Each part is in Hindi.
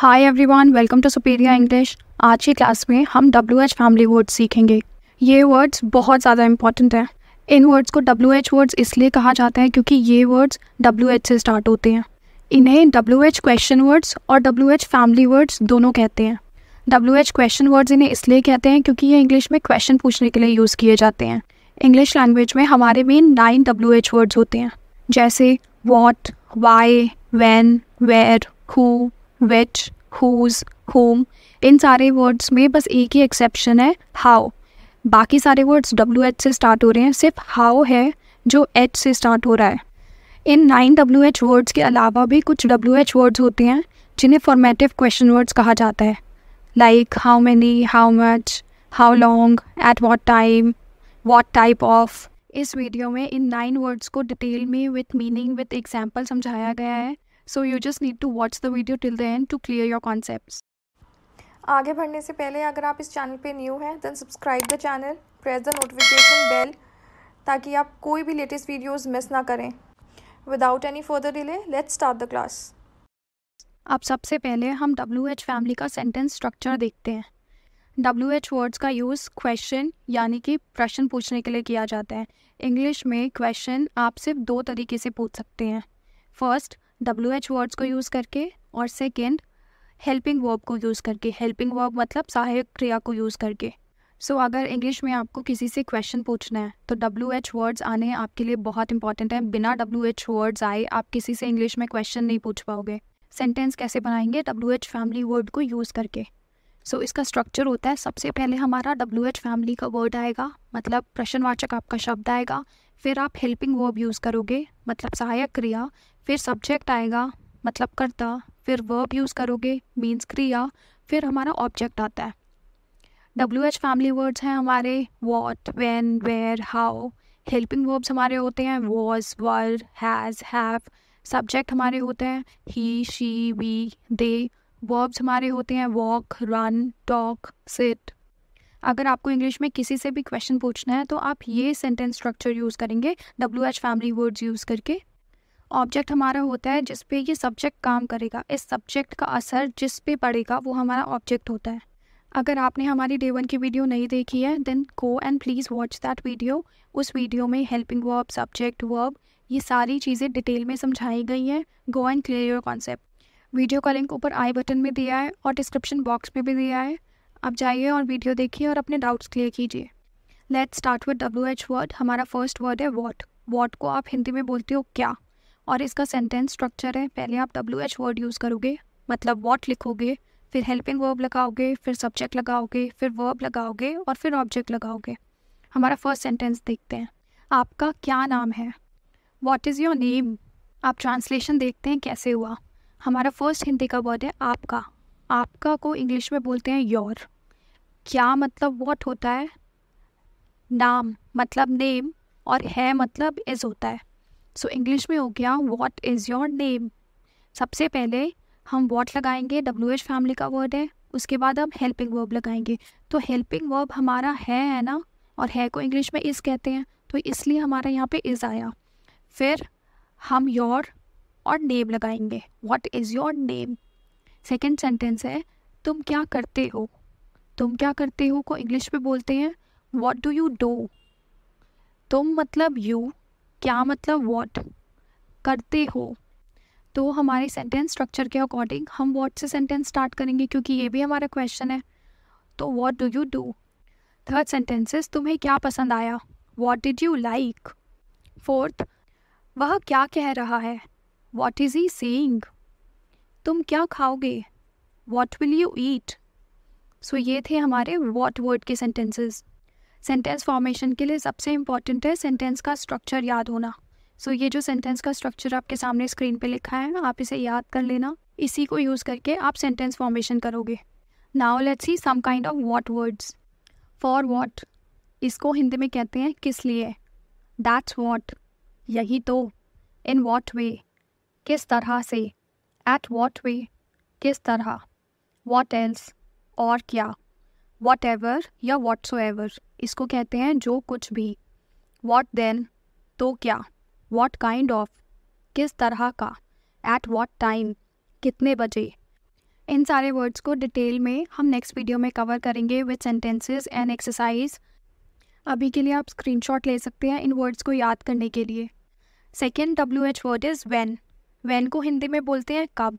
High everyone welcome to superior English आज की क्लास में हम डब्ल्यू एच फैमिली वर्ड्स सीखेंगे ये वर्ड्स बहुत ज़्यादा इंपॉर्टेंट हैं इन वर्ड्स को डब्ल्यू एच वर्ड्स इसलिए कहा जाता है क्योंकि ये वर्ड्स डब्ल्यू एच से स्टार्ट होते हैं इन्हें डब्ल्यू एच क्वेश्चन वर्ड्स और डब्ल्यू एच फैमिली वर्ड्स दोनों कहते हैं डब्ल्यू एच क्वेश्चन वर्ड्स इन्हें इसलिए कहते हैं क्योंकि ये इंग्लिश में क्वेश्चन पूछने के लिए यूज़ किए जाते हैं इंग्लिश लैंग्वेज में हमारे main nine W H words होते हैं जैसे what why when where who which whose whom इन सारे वर्ड्स में बस एक ही एक्सेप्शन है हाउ बाकी सारे वर्ड्स डब्ल्यू एच से स्टार्ट हो रहे हैं सिर्फ हाउ है जो एच से स्टार्ट हो रहा है इन नाइन डब्ल्यू एच वर्ड्स के अलावा भी कुछ डब्ल्यू एच वर्ड्स होते हैं जिन्हें फॉर्मेटिव क्वेश्चन वर्ड्स कहा जाता है like how many how much how long at what time what type of इस वीडियो में इन नाइन वर्ड्स को डिटेल में विथ मीनिंग विथ एग्जाम्पल समझाया गया है so you just need to watch the video till the end to clear your concept आगे बढ़ने से पहले अगर आप इस चैनल पे न्यू हैं then subscribe the channel press the notification bell ताकि आप कोई भी लेटेस्ट वीडियोस मिस ना करें without any further delay let's start the class अब सबसे पहले हम डब्ल्यू एच फैमिली का सेंटेंस स्ट्रक्चर देखते हैं डब्ल्यू एच वर्ड्स का यूज़ क्वेश्चन यानी कि प्रश्न पूछने के लिए किया जाता है इंग्लिश में क्वेश्चन आप सिर्फ दो तरीके से पूछ सकते हैं फर्स्ट डब्ल्यू एच वर्ड्स को यूज़ करके और सेकेंड हेल्पिंग वर्ब को यूज़ करके हेल्पिंग वर्ब मतलब सहायक क्रिया को यूज़ करके सो so, अगर इंग्लिश में आपको किसी से क्वेश्चन पूछना है तो डब्ल्यू एच वर्ड्स आने आपके लिए बहुत इंपॉर्टेंट है बिना डब्ल्यू एच वर्ड्स आए आप किसी से इंग्लिश में क्वेश्चन नहीं पूछ पाओगे सेंटेंस कैसे बनाएंगे डब्ल्यू एच फैमिली वर्ड को यूज़ करके सो so, इसका स्ट्रक्चर होता है सबसे पहले हमारा डब्ल्यू एच फैमिली का वर्ड आएगा मतलब प्रश्नवाचक आपका शब्द आएगा फिर आप हेल्पिंग वर्ब यूज़ करोगे मतलब सहायक क्रिया फिर सब्जेक्ट आएगा मतलब करता फिर वर्ब यूज़ करोगे मीन्स क्रिया फिर हमारा ऑब्जेक्ट आता है डब्ल्यू एच फैमिली वर्ड्स हैं हमारे what when where how helping verbs हमारे होते हैं was were has have subject हमारे होते हैं he she we they verbs हमारे होते हैं वॉक रन टॉक सिट अगर आपको इंग्लिश में किसी से भी क्वेश्चन पूछना है तो आप ये सेंटेंस स्ट्रक्चर यूज़ करेंगे W H family words use करके ऑब्जेक्ट हमारा होता है जिस पे ये सब्जेक्ट काम करेगा इस सब्जेक्ट का असर जिस पे पड़ेगा वो हमारा ऑब्जेक्ट होता है अगर आपने हमारी डे वन की वीडियो नहीं देखी है then go and please watch that video उस वीडियो में हेल्पिंग वर्ब सब्जेक्ट वर्ब ये सारी चीज़ें डिटेल में समझाई गई हैं go and clear your concept video का लिंक ऊपर आई बटन में दिया है और डिस्क्रिप्शन बॉक्स में भी दिया है आप जाइए और वीडियो देखिए और अपने डाउट्स क्लियर कीजिए let's start with W H word हमारा फर्स्ट वर्ड है वॉट वॉट को आप हिंदी में बोलते हो क्या और इसका सेंटेंस स्ट्रक्चर है पहले आप डब्ल्यू एच वर्ड यूज़ करोगे मतलब वॉट लिखोगे फिर हेल्पिंग वर्ब लगाओगे फिर सब्जेक्ट लगाओगे फिर वर्ब लगाओगे और फिर ऑब्जेक्ट लगाओगे हमारा फर्स्ट सेंटेंस देखते हैं आपका क्या नाम है वॉट इज़ योर नेम आप ट्रांसलेशन देखते हैं कैसे हुआ हमारा फर्स्ट हिंदी का वर्ड है आपका आपका को इंग्लिश में बोलते हैं योर क्या मतलब वॉट होता है नाम मतलब नेम और है मतलब इज़ होता है सो so, इंग्लिश में हो गया वॉट इज़ योर नेम सबसे पहले हम वॉट लगाएंगे डब्ल्यू एच फैमिली का वर्ड है उसके बाद हम हेल्पिंग वर्ब लगाएंगे तो हेल्पिंग वर्ब हमारा है है ना और है को इंग्लिश में इज़ कहते हैं तो इसलिए हमारा यहाँ पे इज़ आया फिर हम योर और नेम लगाएंगे what is your name second sentence है तुम क्या करते हो तुम क्या करते हो को इंग्लिश में बोलते हैं वॉट डू यू डू तुम मतलब यू क्या मतलब वॉट करते हो तो हमारे सेंटेंस स्ट्रक्चर के अकॉर्डिंग हम वॉट से सेंटेंस स्टार्ट करेंगे क्योंकि ये भी हमारा क्वेश्चन है तो what do you do third sentences तुम्हें क्या पसंद आया what did you like fourth वह क्या कह रहा है वॉट इज़ ही सीइंग तुम क्या खाओगे what will you eat so ये mm-hmm. थे हमारे वॉट वर्ड के सेंटेंसेस सेंटेंस फॉर्मेशन के लिए सबसे इम्पॉर्टेंट है सेंटेंस का स्ट्रक्चर याद होना सो so, ये जो सेंटेंस का स्ट्रक्चर आपके सामने स्क्रीन पे लिखा है ना आप इसे याद कर लेना इसी को यूज़ करके आप सेंटेंस फॉर्मेशन करोगे now let's see some kind of what words for what इसको हिंदी में कहते हैं किस लिए दैट्स वॉट यही तो इन वॉट वे किस तरह से एट वॉट वे किस तरह वॉट एल्स और क्या वॉट एवर या वॉट सो एवर इसको कहते हैं जो कुछ भी वॉट देन तो क्या वॉट काइंड ऑफ किस तरह का एट वॉट टाइम कितने बजे इन सारे वर्ड्स को डिटेल में हम नेक्स्ट वीडियो में कवर करेंगे विथ सेंटेंसेस एंड एक्सरसाइज अभी के लिए आप स्क्रीनशॉट ले सकते हैं इन वर्ड्स को याद करने के लिए second W H word is when when को हिंदी में बोलते हैं कब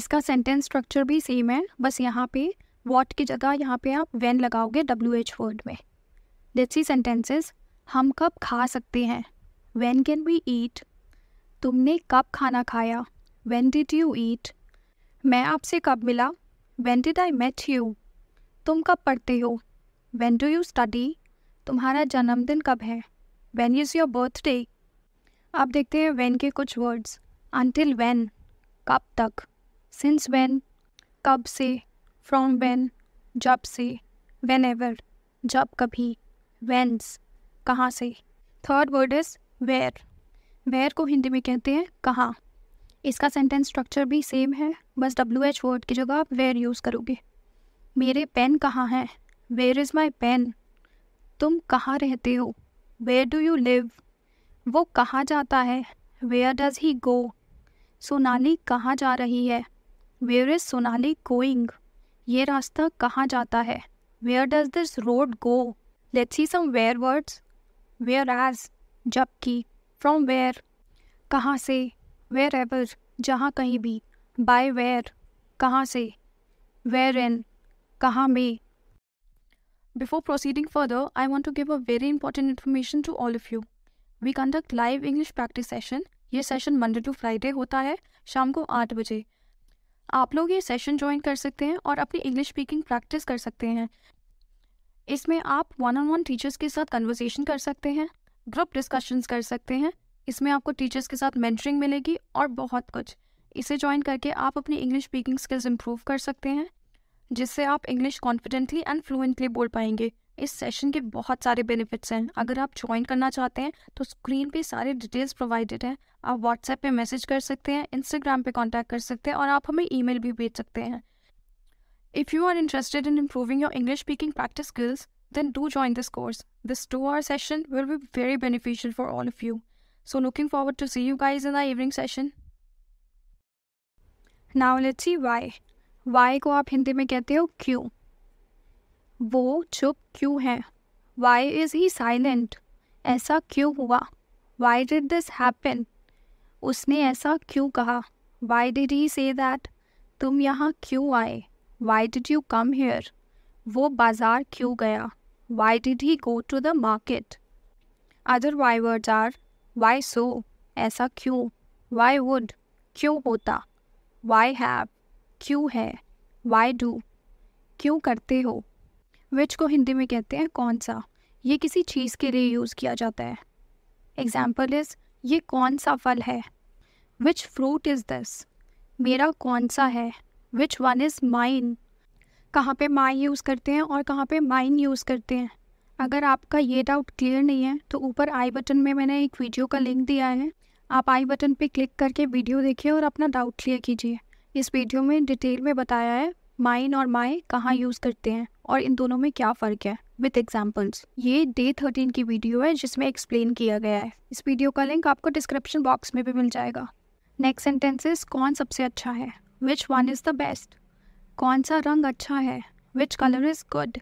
इसका सेंटेंस स्ट्रक्चर भी सेम है बस यहाँ पे वॉट की जगह यहाँ पे आप वैन लगाओगे डब्ल्यू एच वर्ड में लेट्स सी सेंटेंसेस हम कब खा सकते हैं वैन कैन वी ईट तुमने कब खाना खाया वैन डिड यू ईट मैं आपसे कब मिला when did I met you तुम कब पढ़ते हो वैन डू यू स्टडी तुम्हारा जन्मदिन कब है वैन इज़ योर बर्थडे आप देखते हैं वैन के कुछ वर्ड्स अनटिल वैन कब तक सिंस वैन कब से फ्रॉम वैन जब से वेन एवर जब कभी वैन्स कहाँ से third word is where where को हिंदी में कहते हैं कहाँ इसका सेंटेंस स्ट्रक्चर भी सेम है बस डब्ल्यू एच वर्ड की जगह आप वेयर यूज़ करोगे मेरे पेन कहाँ हैं वेयर इज़ माई पेन तुम कहाँ रहते हो वेयर डू यू लिव वो कहाँ जाता है where does he go Sonali कहाँ जा रही है वेयर इज सोनाली गोइंग ये रास्ता कहाँ जाता है where does this road go let see some where words whereas जबकि फ्रॉम वेयर कहाँ से वेयर एवर जहाँ कहीं भी बाय वेयर कहाँ से वेयर इन कहाँ में before proceeding further I want to give a very important information to all of you we conduct live English practice session ये सेशन मंडे टू फ्राइडे होता है शाम को आठ बजे आप लोग ये सेशन ज्वाइन कर सकते हैं और अपनी इंग्लिश स्पीकिंग प्रैक्टिस कर सकते हैं इसमें आप वन ऑन वन टीचर्स के साथ कन्वर्सेशन कर सकते हैं ग्रुप डिस्कशंस कर सकते हैं इसमें आपको टीचर्स के साथ मेंटरिंग मिलेगी और बहुत कुछ इसे ज्वाइन करके आप अपनी इंग्लिश स्पीकिंग स्किल्स इम्प्रूव कर सकते हैं जिससे आप इंग्लिश कॉन्फिडेंटली एंड फ्लुएंटली बोल पाएंगे इस सेशन के बहुत सारे बेनिफिट्स हैं अगर आप ज्वाइन करना चाहते हैं तो स्क्रीन पे सारे डिटेल्स प्रोवाइडेड हैं आप व्हाट्सएप पे मैसेज कर सकते हैं इंस्टाग्राम पे कांटेक्ट कर सकते हैं और आप हमें ईमेल भी भेज सकते हैं if you are interested in improving your English speaking practice skills than do join this course this two hour session will be very beneficial for all of you so looking forward to see you guys in I evening session now let's see why why को आप हिंदी में कहते हो क्यों वो चुप क्यों है वाई इज़ ही साइलेंट ऐसा क्यों हुआ वाई डिड दिस हैपन उसने ऐसा क्यों कहा Y did he say that तुम यहाँ क्यों आए why did you come here वो बाज़ार क्यों गया why did he go to the market other why word are why so ऐसा क्यों वाई वुड क्यों होता वाई हैव क्यों है वाई डू क्यों करते हो विच को हिंदी में कहते हैं कौन सा ये किसी चीज़ के लिए यूज़ किया जाता है एग्जाम्पल इज़ ये कौन सा फल है विच फ्रूट इज़ दिस मेरा कौन सा है विच वन इज़ माइन कहाँ पे माई यूज़ करते हैं और कहाँ पे माइन यूज़ करते हैं अगर आपका ये डाउट क्लियर नहीं है तो ऊपर आई बटन में मैंने एक वीडियो का लिंक दिया है आप आई बटन पे क्लिक करके वीडियो देखिए और अपना डाउट क्लियर कीजिए इस वीडियो में डिटेल में बताया है माइन और माए कहाँ यूज़ करते हैं और इन दोनों में क्या फ़र्क है विथ एग्जाम्पल्स ये डे थर्टीन की वीडियो है जिसमें एक्सप्लेन किया गया है इस वीडियो का लिंक आपको डिस्क्रिप्शन बॉक्स में भी मिल जाएगा नेक्स्ट सेंटेंसेस कौन सबसे अच्छा है which one is the best कौन सा रंग अच्छा है विच कलर इज़ गुड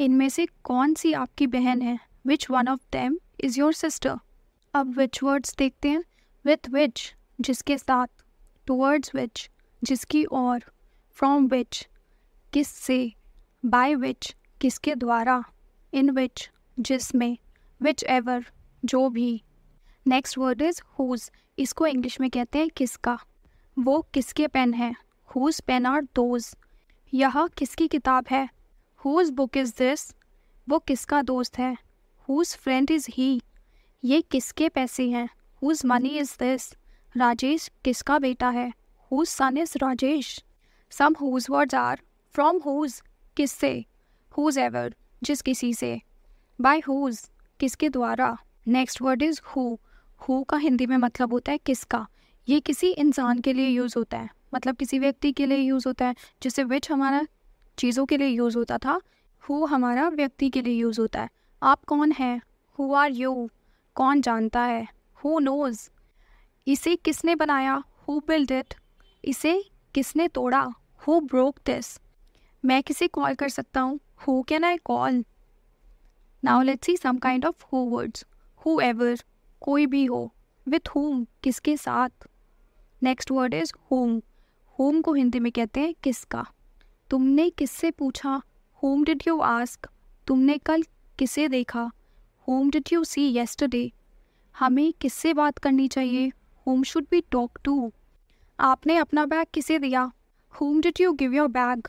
इनमें से कौन सी आपकी बहन है which one of them is your sister अब विच वर्ड्स देखते हैं विथ विच जिसके साथ टूवर्ड्स विच जिसकी और फ्रॉम विच किस से बाय विच किसके द्वारा इन विच जिसमें विच एवर जो भी नेक्स्ट वर्ड इज़ हुज इसको इंग्लिश में कहते हैं किसका वो किसके पेन है हुज पेन आर दोज यह किसकी किताब है हुज बुक इज़ दिस वो किसका दोस्त है हुज फ्रेंड इज़ ही ये किसके पैसे हैं whose money is this Rajesh किसका बेटा है whose son is Rajesh some whose words are from whose किससे हुज एवर जिस किसी से बाय हुज किसके द्वारा next word is who who का हिंदी में मतलब होता है किसका ये किसी इंसान के लिए यूज़ होता है मतलब किसी व्यक्ति के लिए यूज़ होता है जैसे विच हमारा चीज़ों के लिए यूज़ होता था हु हमारा व्यक्ति के लिए यूज़ होता है आप कौन हैं हु आर यू कौन जानता है हु नोज़ इसे किसने बनाया हु बिल्ड इट इसे किसने तोड़ा हु ब्रोक दिस मैं किसे कॉल कर सकता हूँ who can I call now let's see some kind of who words whoever कोई भी हो विथ होम किसके साथ next word is whom whom को हिंदी में कहते हैं किसका तुमने किससे पूछा होम डिड यू आस्क तुमने कल किसे देखा whom did you see yesterday हमें किससे बात करनी चाहिए whom should be talk to आपने अपना बैग किसे दिया whom did you give your bag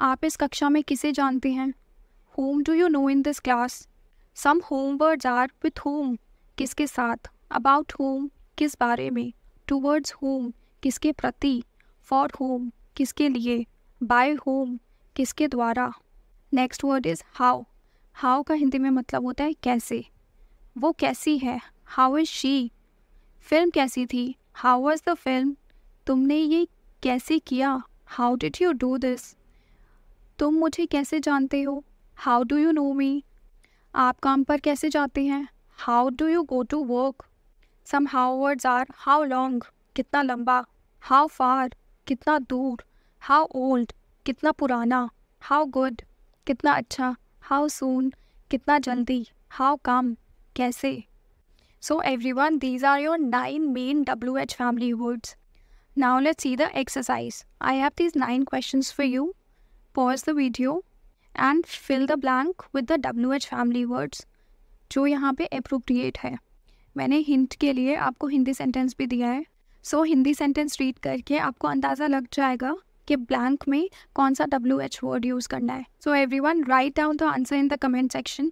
आप इस कक्षा में किसे जानते हैं whom do you know in this class some whom words are with whom किसके साथ अबाउट होम किस बारे में टूवर्ड्स होम किसके प्रति फॉर होम किसके लिए बाय होम किसके द्वारा next word is how how का हिंदी में मतलब होता है कैसे वो कैसी है हाउ इज़ शी फिल्म कैसी थी हाउ वॉज द फिल्म तुमने ये कैसे किया how did you do this तुम मुझे कैसे जानते हो how do you know me आप काम पर कैसे जाते हैं how do you go to work some how words are how long कितना लंबा हाउ फार कितना दूर हाउ ओल्ड कितना पुराना हाउ गुड कितना अच्छा हाउ सून कितना जल्दी हाउ कम कैसे so everyone these are your nine main W H family words now let see the exercise I have these nine question for you pause the video and fill the blank with the W H family words जो यहाँ पे अप्रोप्रिएट है मैंने हिंट के लिए आपको हिंदी सेंटेंस भी दिया है सो हिंदी सेंटेंस रीड करके आपको अंदाज़ा लग जाएगा कि ब्लैंक में कौन सा डब्ल्यू एच वर्ड यूज़ करना है so everyone write down the answer in the comment section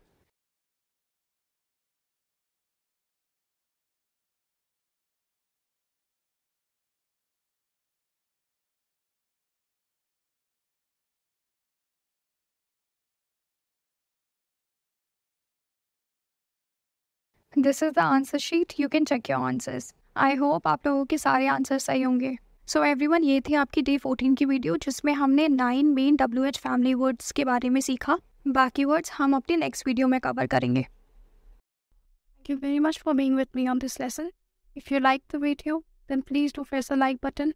this is the answer sheet you can check your answers I hope आप लोगों के सारे आंसर सही होंगे सो एवरी वन ये थी आपकी डे फोर्टीन की वीडियो जिसमें हमने nine main W H family words के बारे में सीखा बाकी वर्ड्स हम अपने नेक्स्ट वीडियो में कवर करेंगे thank you very much for being with me on this lesson if you like the video then please do press the like button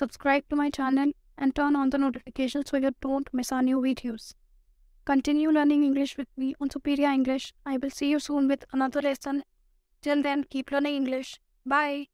subscribe to my channel and turn on the notification so you don't miss on new videos Continue learning English with me on Superior English. I will see you soon with another lesson. Till then, keep learning English. Bye.